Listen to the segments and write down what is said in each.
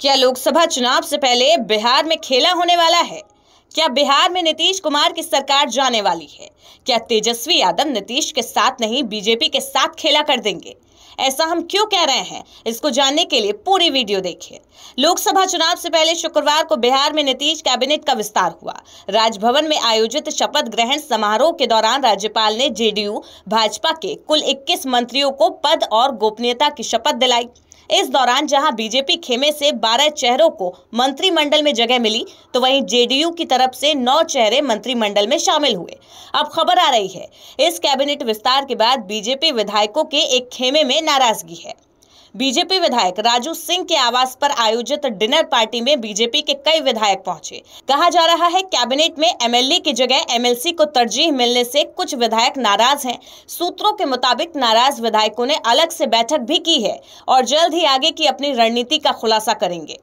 क्या लोकसभा चुनाव से पहले बिहार में खेला होने वाला है क्या बिहार में नीतीश कुमार की सरकार जाने वाली है क्या तेजस्वी यादव नीतीश के साथ नहीं बीजेपी के साथ खेला कर देंगे ऐसा हम क्यों कह रहे हैं इसको जानने के लिए पूरी वीडियो देखिए लोकसभा चुनाव से पहले शुक्रवार को बिहार में नीतीश कैबिनेट का विस्तार हुआ राजभवन में आयोजित शपथ ग्रहण समारोह के दौरान राज्यपाल ने जेडीयू भाजपा के कुल 21 मंत्रियों को पद और गोपनीयता की शपथ दिलाई इस दौरान जहां बीजेपी खेमे से 12 चेहरों को मंत्रिमंडल में जगह मिली तो वहीं जेडीयू की तरफ से 9 चेहरे मंत्रिमंडल में शामिल हुए अब खबर आ रही है इस कैबिनेट विस्तार के बाद बीजेपी विधायकों के एक खेमे में नाराजगी है बीजेपी विधायक राजू सिंह के आवास पर आयोजित डिनर पार्टी में बीजेपी के कई विधायक पहुंचे कहा जा रहा है कैबिनेट में एमएलए की जगह एमएलसी को तरजीह मिलने से कुछ विधायक नाराज हैं सूत्रों के मुताबिक नाराज विधायकों ने अलग से बैठक भी की है और जल्द ही आगे की अपनी रणनीति का खुलासा करेंगे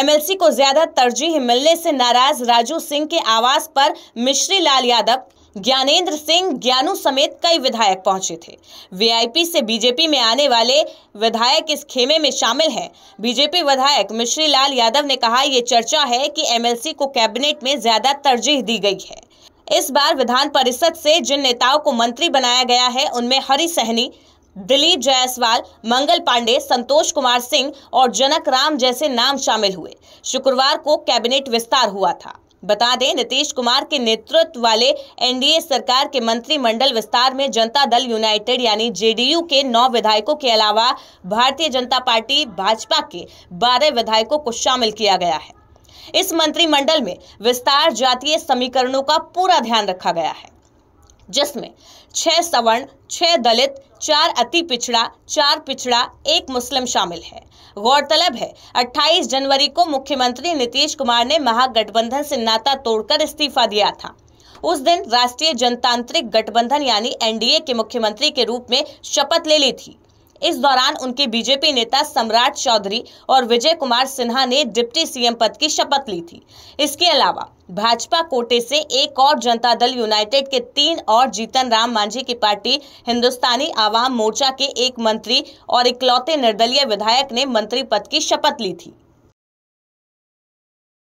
एमएलसी को ज्यादा तरजीह मिलने से नाराज राजू सिंह के आवास पर मिश्री लाल यादव ज्ञानेंद्र सिंह ज्ञानू समेत कई विधायक पहुंचे थे वीआईपी से बीजेपी में आने वाले विधायक इस खेमे में शामिल हैं बीजेपी विधायक मिश्री लाल यादव ने कहा यह चर्चा है कि एमएलसी को कैबिनेट में ज्यादा तरजीह दी गई है इस बार विधान परिषद से जिन नेताओं को मंत्री बनाया गया है उनमें हरी सहनी दिलीप जायसवाल मंगल पांडे संतोष कुमार सिंह और जनक राम जैसे नाम शामिल हुए शुक्रवार को कैबिनेट विस्तार हुआ था बता दें नीतीश कुमार के नेतृत्व वाले एनडीए सरकार के मंत्रिमंडल विस्तार में जनता दल यूनाइटेड यानी जेडीयू के नौ विधायकों के अलावा भारतीय जनता पार्टी भाजपा के बारह विधायकों को शामिल किया गया है इस मंत्रिमंडल में विस्तार जातीय समीकरणों का पूरा ध्यान रखा गया है जिसमें छह सवर्ण छह दलित चार अति पिछड़ा चार पिछड़ा एक मुस्लिम शामिल है गौरतलब है 28 जनवरी को मुख्यमंत्री नीतीश कुमार ने महागठबंधन से नाता तोड़कर इस्तीफा दिया था उस दिन राष्ट्रीय जनतांत्रिक गठबंधन यानी एनडीए के मुख्यमंत्री के रूप में शपथ ले ली थी इस दौरान उनके बीजेपी नेता सम्राट चौधरी और विजय कुमार सिन्हा ने डिप्टी सीएम पद की शपथ ली थी इसके अलावा भाजपा कोटे से एक और जनता दल यूनाइटेड के तीन और जीतन राम मांझी की पार्टी हिंदुस्तानी आवाम मोर्चा के एक मंत्री और इकलौते निर्दलीय विधायक ने मंत्री पद की शपथ ली थी